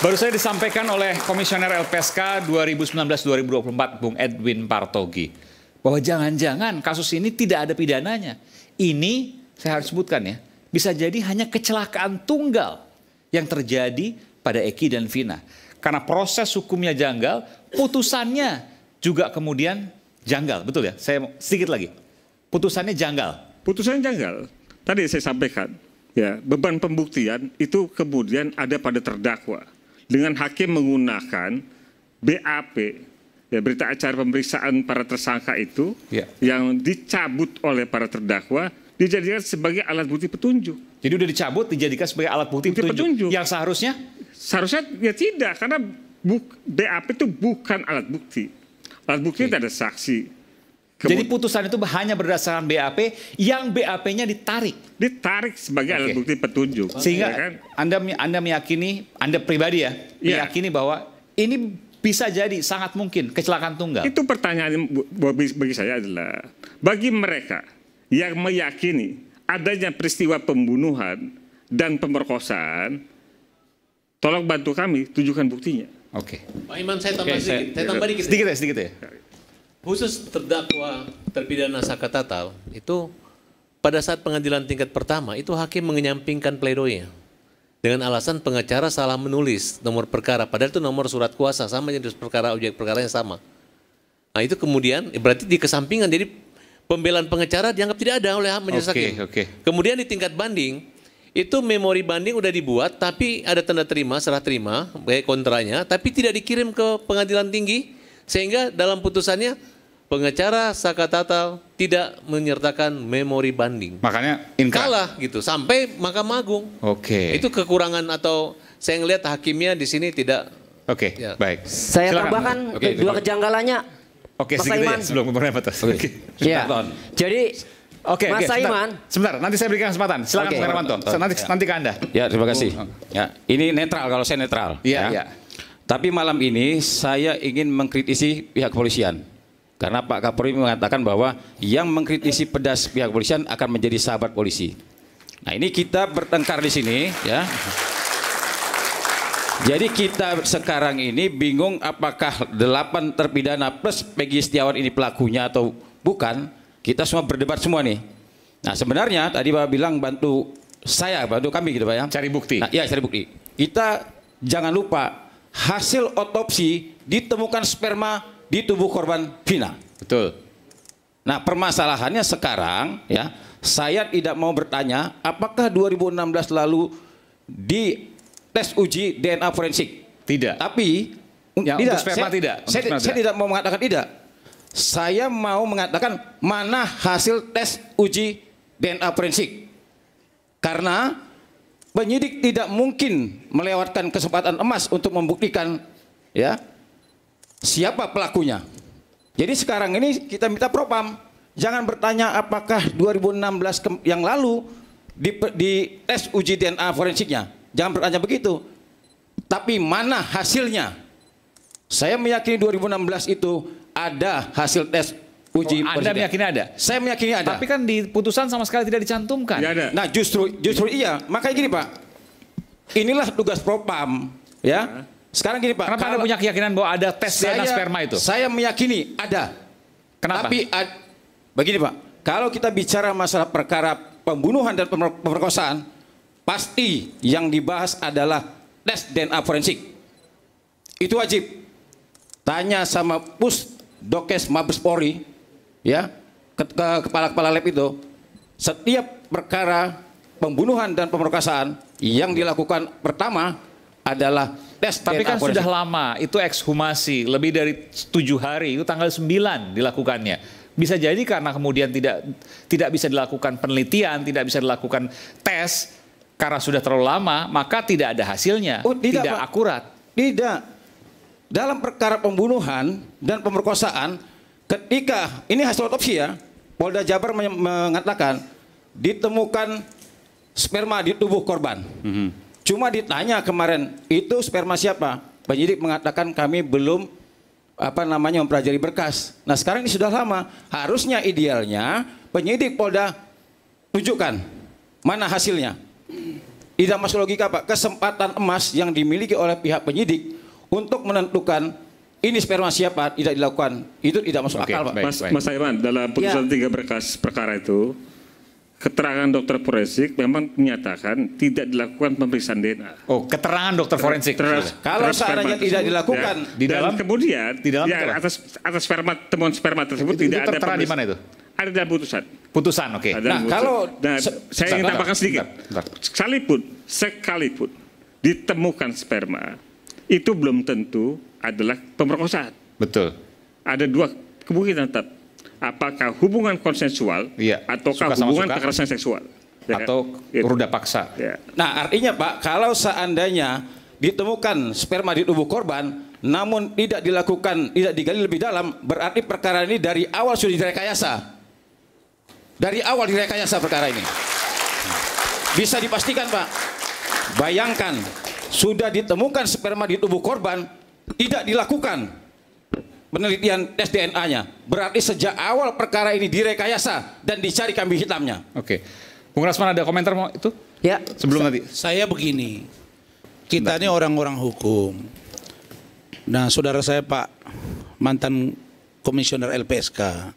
Baru saya disampaikan oleh Komisioner LPSK 2019-2024 Bung Edwin Partogi bahwa jangan-jangan kasus ini tidak ada pidananya. Ini saya harus sebutkan ya, bisa jadi hanya kecelakaan tunggal yang terjadi pada Eki dan Vina. Karena proses hukumnya janggal, putusannya juga kemudian janggal, betul ya? Saya sedikit lagi. Putusannya janggal. Putusannya janggal. Tadi saya sampaikan, ya, beban pembuktian itu kemudian ada pada terdakwa dengan hakim menggunakan BAP ya berita acara pemeriksaan para tersangka itu ya. yang dicabut oleh para terdakwa dijadikan sebagai alat bukti petunjuk. Jadi udah dicabut dijadikan sebagai alat bukti, bukti petunjuk. petunjuk. Yang seharusnya? Seharusnya ya tidak karena BAP itu bukan alat bukti. Alat bukti okay. itu ada saksi jadi putusan itu hanya berdasarkan BAP yang BAP-nya ditarik. Ditarik sebagai okay. alat bukti petunjuk. Sehingga ya kan? Anda Anda meyakini, Anda pribadi ya, ya meyakini bahwa ini bisa jadi sangat mungkin kecelakaan tunggal. Itu pertanyaan bagi saya adalah bagi mereka yang meyakini adanya peristiwa pembunuhan dan pemerkosaan, tolong bantu kami tunjukkan buktinya. Oke. Okay. Pak Iman saya tambah okay, sedikit. Saya, saya tambah sedikit. Sedikit ya, sedikit ya. Khusus terdakwa terpidana Saka Tatal itu pada saat pengadilan tingkat pertama itu hakim mengenyampingkan pledoinya dengan alasan pengacara salah menulis nomor perkara padahal itu nomor surat kuasa sama jenis perkara objek perkara yang sama. Nah itu kemudian eh, berarti di kesampingan jadi pembelaan pengacara dianggap tidak ada oleh majelis okay, hakim. Okay. Kemudian di tingkat banding itu memori banding udah dibuat tapi ada tanda terima serah terima kayak kontranya tapi tidak dikirim ke pengadilan tinggi sehingga dalam putusannya pengacara Saka Tatal tidak menyertakan memori banding. Makanya inkrah. kalah gitu sampai Mahkamah Agung. Oke. Okay. Itu kekurangan atau saya ngelihat hakimnya di sini tidak Oke, okay, ya. baik. Saya Silahkan. tambahkan okay, dua kejanggalannya. Oke, okay, segitu Ya, sebelum kemudian batas. Oke. Okay. Ya. Jadi Oke, Mas okay, Saiman. Sebentar, nanti saya berikan kesempatan. Silakan okay. Pak Nanti ya. nanti ke Anda. Ya, terima kasih. Oh, oh. Ya, ini netral kalau saya netral. Iya, ya. ya. Tapi malam ini saya ingin mengkritisi pihak kepolisian. Karena Pak Kapolri mengatakan bahwa yang mengkritisi pedas pihak kepolisian akan menjadi sahabat polisi. Nah ini kita bertengkar di sini ya. Jadi kita sekarang ini bingung apakah delapan terpidana plus Peggy Setiawan ini pelakunya atau bukan. Kita semua berdebat semua nih. Nah sebenarnya tadi Pak bilang bantu saya, bantu kami gitu Pak ya. Cari bukti. Nah, ya cari bukti. Kita jangan lupa hasil otopsi ditemukan sperma di tubuh korban Vina. Betul. Nah, permasalahannya sekarang ya, saya tidak mau bertanya apakah 2016 lalu di tes uji DNA forensik? Tidak. Tapi ya, tidak, untuk sperma saya, tidak. Untuk saya, sperma saya saya tidak mau mengatakan tidak. Saya mau mengatakan mana hasil tes uji DNA forensik. Karena penyidik tidak mungkin melewatkan kesempatan emas untuk membuktikan ya siapa pelakunya. Jadi sekarang ini kita minta propam, jangan bertanya apakah 2016 yang lalu di, di tes uji DNA forensiknya. Jangan bertanya begitu. Tapi mana hasilnya? Saya meyakini 2016 itu ada hasil tes Uji oh, Anda meyakini ada? Saya meyakini ada. Tapi kan di putusan sama sekali tidak dicantumkan. Ya ada. Nah justru justru iya. Makanya gini Pak, inilah tugas propam ya. Iya. Sekarang gini Pak. Kenapa Anda punya keyakinan bahwa ada tes saya, DNA sperma itu? Saya meyakini ada. Kenapa? Tapi ad, begini Pak, kalau kita bicara masalah perkara pembunuhan dan pemerkosaan, pasti yang dibahas adalah tes DNA forensik. Itu wajib. Tanya sama Pus Dokes Mabes Polri ya ke, ke kepala-kepala lab itu setiap perkara pembunuhan dan pemerkosaan yang dilakukan pertama adalah tes Tapi DNA kan sudah lama, itu ekshumasi, lebih dari tujuh hari, itu tanggal 9 dilakukannya. Bisa jadi karena kemudian tidak tidak bisa dilakukan penelitian, tidak bisa dilakukan tes, karena sudah terlalu lama, maka tidak ada hasilnya, oh, tidak, tidak akurat. Tidak. Dalam perkara pembunuhan dan pemerkosaan, ketika ini hasil otopsi ya, Polda Jabar mengatakan ditemukan sperma di tubuh korban. Mm -hmm. Cuma ditanya kemarin itu sperma siapa? Penyidik mengatakan kami belum apa namanya mempelajari berkas. Nah sekarang ini sudah lama. Harusnya idealnya penyidik Polda tunjukkan mana hasilnya. Tidak masuk logika Pak. Kesempatan emas yang dimiliki oleh pihak penyidik untuk menentukan ini sperma siapa tidak dilakukan itu tidak masuk akal pak. Mas, Mas Aiman dalam ya. putusan ya. tiga berkas perkara itu keterangan dokter forensik memang menyatakan tidak dilakukan pemeriksaan DNA. Oh keterangan dokter forensik. Ter, ter, Kalau seandainya tidak dilakukan ya. di dalam Dan kemudian di dalam ya, atas atas sperma temuan sperma tersebut itu, tidak itu ada di mana itu? Ada dalam putusan. Putusan, oke. Okay. Nah, putusan. kalau nah, saya ingin tambahkan sedikit. Bentar, bentar. Sekalipun, sekalipun ditemukan sperma, itu belum tentu adalah pemerkosaan. Betul. Ada dua kemungkinan tetap. Apakah hubungan konsensual iya. ataukah suka hubungan suka. kekerasan seksual? Ya. Atau kan? Gitu. ruda paksa. Ya. Nah artinya Pak, kalau seandainya ditemukan sperma di tubuh korban, namun tidak dilakukan, tidak digali lebih dalam, berarti perkara ini dari awal sudah direkayasa. Dari awal direkayasa perkara ini. Bisa dipastikan Pak. Bayangkan sudah ditemukan sperma di tubuh korban, tidak dilakukan penelitian tes DNA-nya. Berarti sejak awal perkara ini direkayasa dan dicari kambing hitamnya. Oke. Bung Rasman ada komentar mau itu? Ya. Sebelum Sa nanti. Saya begini. Kita ini orang-orang hukum. Nah, saudara saya Pak mantan komisioner LPSK.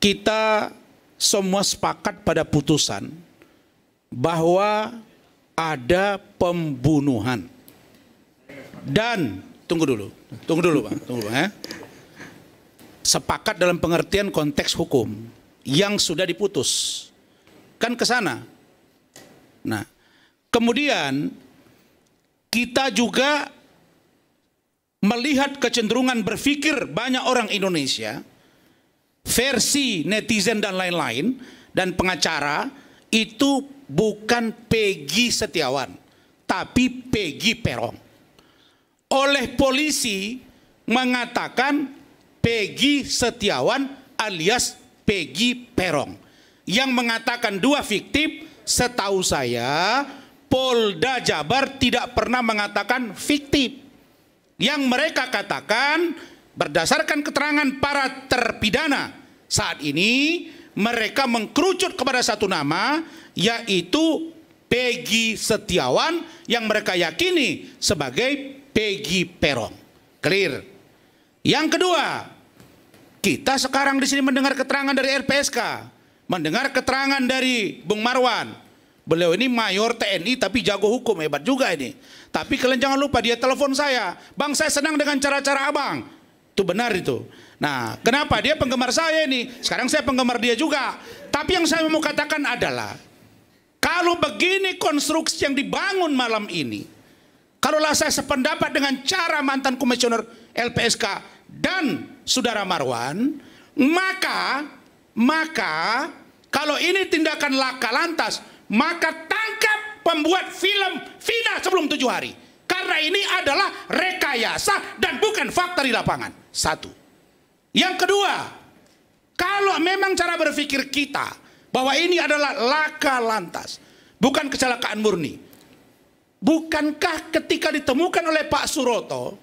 Kita semua sepakat pada putusan bahwa ada pembunuhan. Dan tunggu dulu, tunggu dulu bang, tunggu bang. Ya. Sepakat dalam pengertian konteks hukum yang sudah diputus, kan ke sana. Nah, kemudian kita juga melihat kecenderungan berpikir banyak orang Indonesia, versi netizen dan lain-lain dan pengacara itu bukan Pegi Setiawan, tapi Pegi Perong. Oleh polisi mengatakan Pegi Setiawan alias Pegi Perong. Yang mengatakan dua fiktif, setahu saya Polda Jabar tidak pernah mengatakan fiktif. Yang mereka katakan berdasarkan keterangan para terpidana saat ini mereka mengkerucut kepada satu nama yaitu Peggy Setiawan yang mereka yakini sebagai Peggy Perong. Clear. Yang kedua, kita sekarang di sini mendengar keterangan dari RPSK, mendengar keterangan dari Bung Marwan. Beliau ini mayor TNI tapi jago hukum, hebat juga ini. Tapi kalian jangan lupa dia telepon saya, "Bang, saya senang dengan cara-cara Abang." Itu benar itu. Nah, kenapa? Dia penggemar saya ini. Sekarang saya penggemar dia juga. Tapi yang saya mau katakan adalah, kalau begini konstruksi yang dibangun malam ini, kalaulah saya sependapat dengan cara mantan komisioner LPSK dan saudara Marwan, maka maka kalau ini tindakan laka lantas, maka tangkap pembuat film final sebelum tujuh hari. Karena ini adalah rekayasa dan bukan fakta di lapangan. Satu. Yang kedua, kalau memang cara berpikir kita bahwa ini adalah laka lantas, bukan kecelakaan murni. Bukankah ketika ditemukan oleh Pak Suroto,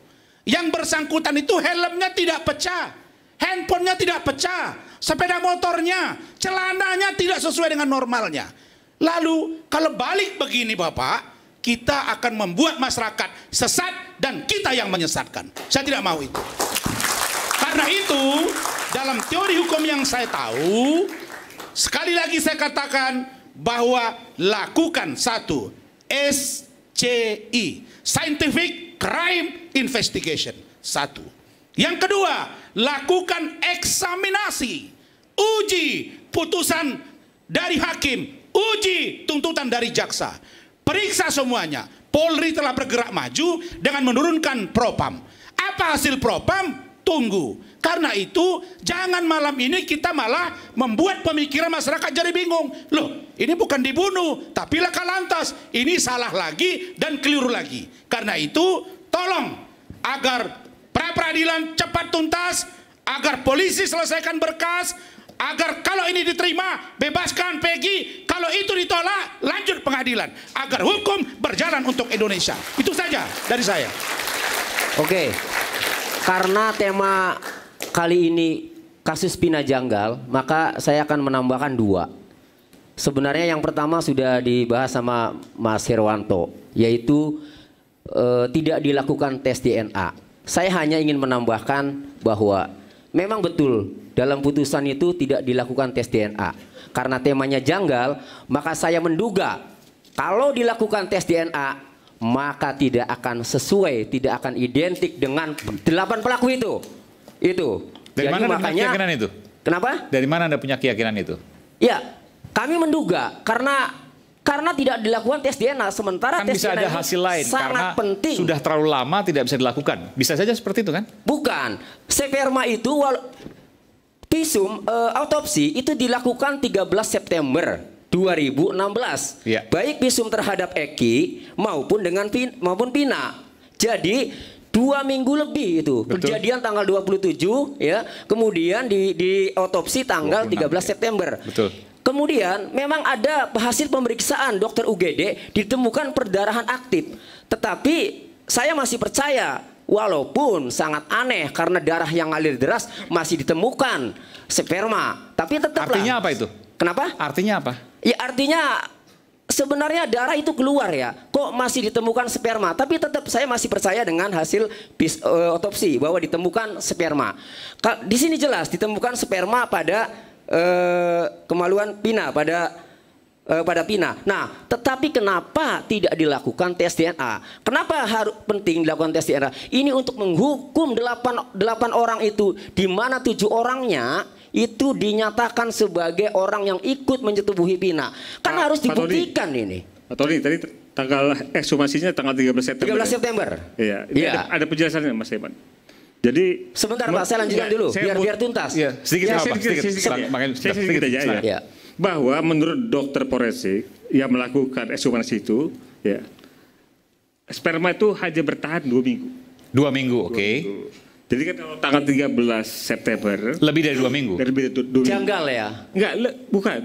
yang bersangkutan itu helmnya tidak pecah, handphonenya tidak pecah, sepeda motornya, celananya tidak sesuai dengan normalnya. Lalu kalau balik begini Bapak, kita akan membuat masyarakat sesat dan kita yang menyesatkan. Saya tidak mau itu karena itu, dalam teori hukum yang saya tahu, sekali lagi saya katakan bahwa lakukan satu SCI, Scientific Crime Investigation. Satu. Yang kedua, lakukan eksaminasi, uji putusan dari hakim, uji tuntutan dari jaksa. Periksa semuanya. Polri telah bergerak maju dengan menurunkan propam. Apa hasil propam? tunggu. Karena itu jangan malam ini kita malah membuat pemikiran masyarakat jadi bingung. Loh, ini bukan dibunuh, tapi laka lantas. Ini salah lagi dan keliru lagi. Karena itu tolong agar pra peradilan cepat tuntas, agar polisi selesaikan berkas, agar kalau ini diterima bebaskan Peggy, kalau itu ditolak lanjut pengadilan agar hukum berjalan untuk Indonesia. Itu saja dari saya. Oke. Okay karena tema kali ini kasus Pina Janggal, maka saya akan menambahkan dua. Sebenarnya yang pertama sudah dibahas sama Mas Herwanto, yaitu e, tidak dilakukan tes DNA. Saya hanya ingin menambahkan bahwa memang betul dalam putusan itu tidak dilakukan tes DNA. Karena temanya janggal, maka saya menduga kalau dilakukan tes DNA maka tidak akan sesuai, tidak akan identik dengan delapan pelaku itu. Itu. Dari Jadi mana makanya, punya keyakinan itu? Kenapa? Dari mana Anda punya keyakinan itu? Ya, kami menduga karena karena tidak dilakukan tes DNA sementara kan tes bisa DNA ada hasil lain sangat karena penting. Sudah terlalu lama tidak bisa dilakukan. Bisa saja seperti itu kan? Bukan. Sperma itu wal, visum uh, eh, autopsi itu dilakukan 13 September 2016 ya. baik visum terhadap Eki maupun dengan pin, maupun Pina. Jadi dua minggu lebih itu Betul. kejadian tanggal 27 ya kemudian di, di otopsi tanggal 26, 13 ya. September. Betul. Kemudian memang ada hasil pemeriksaan dokter UGD ditemukan perdarahan aktif, tetapi saya masih percaya walaupun sangat aneh karena darah yang ngalir deras masih ditemukan sperma, tapi tetap Artinya apa itu? Kenapa? Artinya apa? Ya artinya sebenarnya darah itu keluar ya. Kok masih ditemukan sperma? Tapi tetap saya masih percaya dengan hasil bis, uh, otopsi bahwa ditemukan sperma. Di sini jelas ditemukan sperma pada uh, kemaluan Pina pada eh, pada Pina. Nah, tetapi kenapa tidak dilakukan tes DNA? Kenapa harus penting dilakukan tes DNA? Ini untuk menghukum delapan 8 orang itu di mana tujuh orangnya itu dinyatakan sebagai orang yang ikut menyetubuhi pina. Kan pa, harus dibuktikan Pak ini. Pak Tony, tadi tanggal ekshumasinya tanggal 13 September. 13 September. Iya, ya. Ada, ada penjelasannya Mas Iman. Jadi sebentar Pak, saya lanjutkan ya, dulu saya biar biar tuntas. Ya, sedikit ya, apa? Sedikit, sedikit, sedikit, sedikit, sedikit, sedikit, sedikit aja ya. ya. Bahwa menurut dokter forensik yang melakukan ekshumasi itu, ya, sperma itu hanya bertahan dua minggu. Dua minggu, oke. Okay. Jadi kan kalau tanggal 13 September lebih dari dua minggu. lebih dari dua minggu. Janggal ya? Enggak, le, bukan.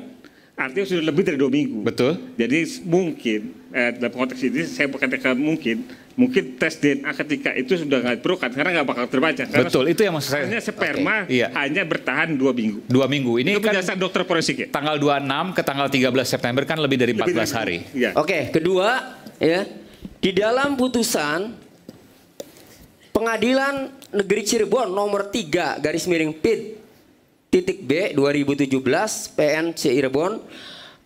Artinya sudah lebih dari dua minggu. Betul. Jadi mungkin eh, dalam konteks ini saya berkatakan mungkin mungkin tes DNA ketika itu sudah nggak diperlukan karena nggak bakal terbaca. Karena Betul, itu yang maksud saya. Hanya sperma okay, iya. hanya bertahan dua minggu. Dua minggu. Ini itu kan dokter forensik ya. Tanggal 26 ke tanggal 13 September kan lebih dari 14 lebih dari, hari. Ya. Oke, okay, kedua ya. Di dalam putusan Pengadilan Negeri Cirebon nomor 3 garis miring PID titik B 2017 PN Cirebon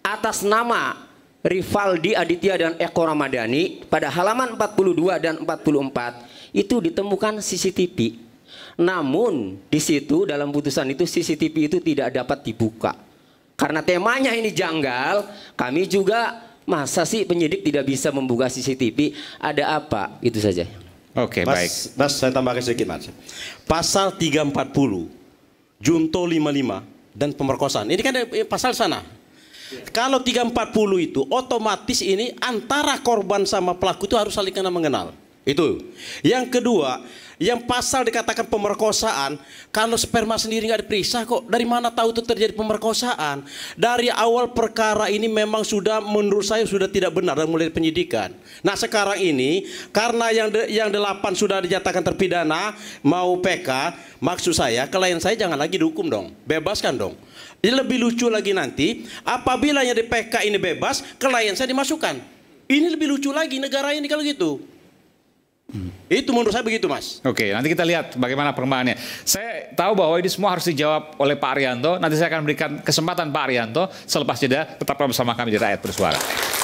atas nama Rivaldi Aditya dan Eko Ramadhani pada halaman 42 dan 44 itu ditemukan CCTV. Namun di situ dalam putusan itu CCTV itu tidak dapat dibuka. Karena temanya ini janggal, kami juga masa sih penyidik tidak bisa membuka CCTV? Ada apa? Itu saja. Oke, okay, baik. Mas, saya tambahkan sedikit, Mas. Pasal 340, Junto 55, dan pemerkosaan. Ini kan eh, pasal sana. Yeah. Kalau 340 itu otomatis ini antara korban sama pelaku itu harus saling kenal mengenal. Itu. Yang kedua, yang pasal dikatakan pemerkosaan, kalau sperma sendiri nggak diperiksa kok, dari mana tahu itu terjadi pemerkosaan? Dari awal perkara ini memang sudah menurut saya sudah tidak benar dan mulai penyidikan. Nah sekarang ini karena yang de, yang delapan sudah dinyatakan terpidana mau PK, maksud saya klien saya jangan lagi dihukum dong, bebaskan dong. Jadi lebih lucu lagi nanti apabila yang di PK ini bebas, klien saya dimasukkan. Ini lebih lucu lagi negara ini kalau gitu. Itu menurut saya begitu, Mas. Oke, nanti kita lihat bagaimana perkembangannya. Saya tahu bahwa ini semua harus dijawab oleh Pak Arianto. Nanti saya akan berikan kesempatan Pak Arianto selepas jeda tetaplah bersama kami di Rakyat Bersuara.